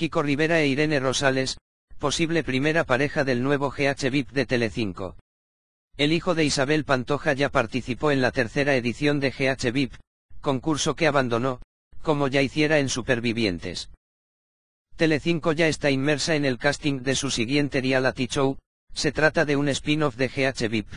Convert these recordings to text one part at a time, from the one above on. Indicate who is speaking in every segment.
Speaker 1: Kiko Rivera e Irene Rosales, posible primera pareja del nuevo GH VIP de Telecinco. El hijo de Isabel Pantoja ya participó en la tercera edición de GH VIP, concurso que abandonó, como ya hiciera en Supervivientes. Telecinco ya está inmersa en el casting de su siguiente reality show, se trata de un spin-off de GH VIP.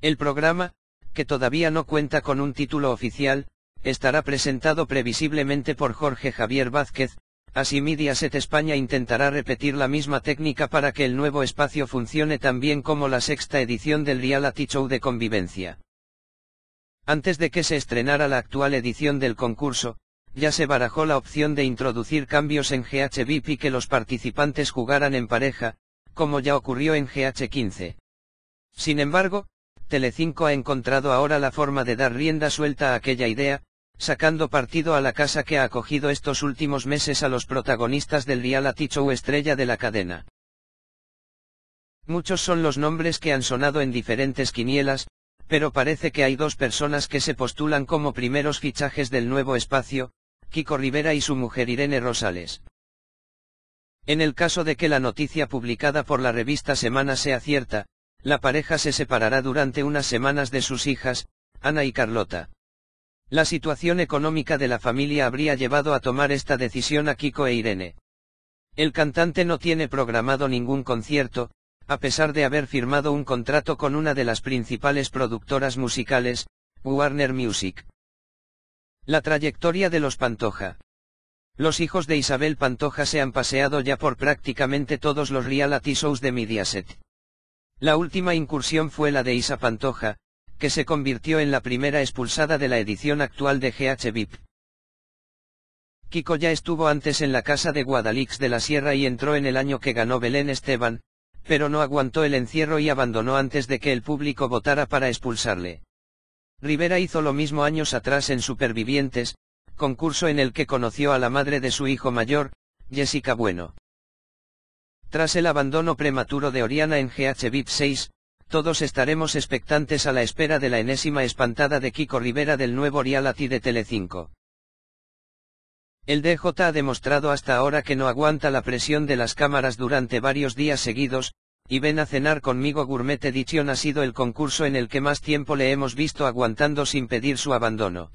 Speaker 1: El programa, que todavía no cuenta con un título oficial, estará presentado previsiblemente por Jorge Javier Vázquez, Así Mediaset España intentará repetir la misma técnica para que el nuevo espacio funcione tan bien como la sexta edición del reality show de convivencia. Antes de que se estrenara la actual edición del concurso, ya se barajó la opción de introducir cambios en VIP y que los participantes jugaran en pareja, como ya ocurrió en GH15. Sin embargo, Telecinco ha encontrado ahora la forma de dar rienda suelta a aquella idea, sacando partido a la casa que ha acogido estos últimos meses a los protagonistas del reality o estrella de la cadena. Muchos son los nombres que han sonado en diferentes quinielas, pero parece que hay dos personas que se postulan como primeros fichajes del nuevo espacio, Kiko Rivera y su mujer Irene Rosales. En el caso de que la noticia publicada por la revista Semana sea cierta, la pareja se separará durante unas semanas de sus hijas, Ana y Carlota. La situación económica de la familia habría llevado a tomar esta decisión a Kiko e Irene. El cantante no tiene programado ningún concierto, a pesar de haber firmado un contrato con una de las principales productoras musicales, Warner Music. La trayectoria de los Pantoja. Los hijos de Isabel Pantoja se han paseado ya por prácticamente todos los reality shows de Mediaset. La última incursión fue la de Isa Pantoja, que se convirtió en la primera expulsada de la edición actual de GH VIP. Kiko ya estuvo antes en la casa de Guadalix de la Sierra y entró en el año que ganó Belén Esteban, pero no aguantó el encierro y abandonó antes de que el público votara para expulsarle. Rivera hizo lo mismo años atrás en Supervivientes, concurso en el que conoció a la madre de su hijo mayor, Jessica Bueno. Tras el abandono prematuro de Oriana en GH VIP 6, todos estaremos expectantes a la espera de la enésima espantada de Kiko Rivera del nuevo reality de Telecinco. El DJ ha demostrado hasta ahora que no aguanta la presión de las cámaras durante varios días seguidos, y ven a cenar conmigo Gourmet Edition ha sido el concurso en el que más tiempo le hemos visto aguantando sin pedir su abandono.